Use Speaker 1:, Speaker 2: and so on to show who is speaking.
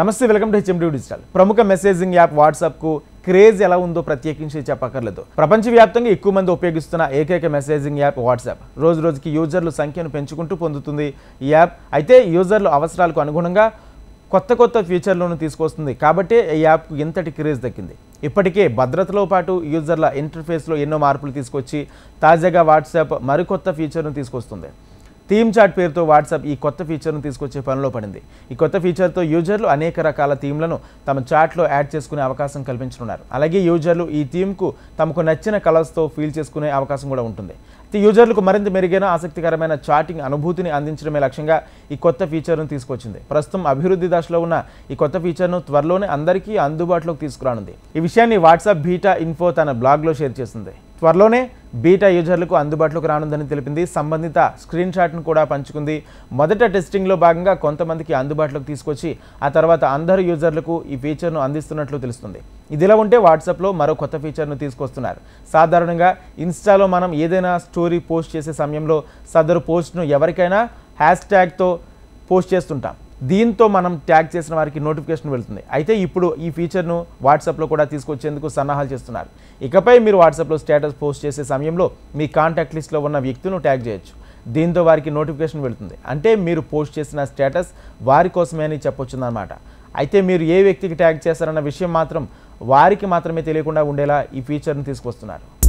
Speaker 1: నమస్తే welcome to HMD digital ప్రముఖ messaging app వాట్సాప్కు క్రేజ్ ఎలా ఉందో ప్రత్యేకించి చెప్పక్కర్లేదు ప్రపంచవ్యాప్తంగా ఎక్కువ మంది ఉపయోగిస్తున్న ఏకైక మెసేజింగ్ యాప్ వాట్సాప్ రోజు రోజుకి యూజర్ల సంఖ్యను పెంచుకుంటూ పొందుతుంది ఈ యాప్ అయితే యూజర్ల అవసరాలకు అనుగుణంగా కొత్త కొత్త ఫీచర్లను తీసుకొస్తుంది కాబట్టి ఈ యాప్కు ఇంతటి క్రేజ్ దక్కింది ఇప్పటికే భద్రతలో పాటు యూజర్ల ఇంటర్ఫేస్లో ఎన్నో మార్పులు తీసుకొచ్చి తాజాగా వాట్సాప్ మరికొత్త ఫీచర్ను తీసుకొస్తుంది థీమ్ చాట్ పేరుతో వాట్సాప్ ఈ కొత్త ఫీచర్ను తీసుకొచ్చే పనిలో పడింది ఈ కొత్త ఫీచర్తో యూజర్లు అనేక రకాల థీమ్లను తమ చాట్లో యాడ్ చేసుకునే అవకాశం కల్పించనున్నారు అలాగే యూజర్లు ఈ థీమ్కు తమకు నచ్చిన కలర్స్తో ఫీల్ చేసుకునే అవకాశం కూడా ఉంటుంది యూజర్లకు మరింత మెరుగైన ఆసక్తికరమైన చాటింగ్ అనుభూతిని అందించడమే లక్ష్యంగా ఈ కొత్త ఫీచర్ను తీసుకొచ్చింది ప్రస్తుతం అభివృద్ధి దశలో ఉన్న ఈ కొత్త ఫీచర్ను త్వరలోనే అందరికీ అందుబాటులోకి తీసుకురానుంది ఈ విషయాన్ని వాట్సాప్ బీటా ఇన్ఫో తన బ్లాగ్లో షేర్ చేసింది త్వరలోనే బీటా యూజర్లకు అందుబాటులోకి రానుందని తెలిపింది సంబంధిత స్క్రీన్ షాట్ను కూడా పంచుకుంది మొదట టెస్టింగ్లో భాగంగా కొంతమందికి అందుబాటులోకి తీసుకొచ్చి ఆ తర్వాత అందరు యూజర్లకు ఈ ఫీచర్ను అందిస్తున్నట్లు తెలుస్తుంది ఇదిలా ఉంటే వాట్సాప్లో మరో కొత్త ఫీచర్ను తీసుకొస్తున్నారు సాధారణంగా ఇన్స్టాలో మనం ఏదైనా స్టోరీ పోస్ట్ చేసే సమయంలో సదరు పోస్ట్ను ఎవరికైనా హ్యాష్ ట్యాగ్తో పోస్ట్ చేస్తుంటాం దీంతో మనం ట్యాగ్ చేసిన వారికి నోటిఫికేషన్ వెళ్తుంది అయితే ఇప్పుడు ఈ ఫీచర్ను వాట్సాప్లో కూడా తీసుకొచ్చేందుకు సన్నాహాలు చేస్తున్నారు ఇకపై మీరు వాట్సాప్లో స్టేటస్ పోస్ట్ చేసే సమయంలో మీ కాంటాక్ట్ లిస్ట్లో ఉన్న వ్యక్తులను ట్యాగ్ చేయొచ్చు దీంతో వారికి నోటిఫికేషన్ వెళ్తుంది అంటే మీరు పోస్ట్ చేసిన స్టేటస్ వారి కోసమే అని చెప్పొచ్చుందన్నమాట అయితే మీరు ఏ వ్యక్తికి ట్యాగ్ చేస్తారన్న విషయం మాత్రం వారికి మాత్రమే తెలియకుండా ఉండేలా ఈ ఫీచర్ను తీసుకొస్తున్నారు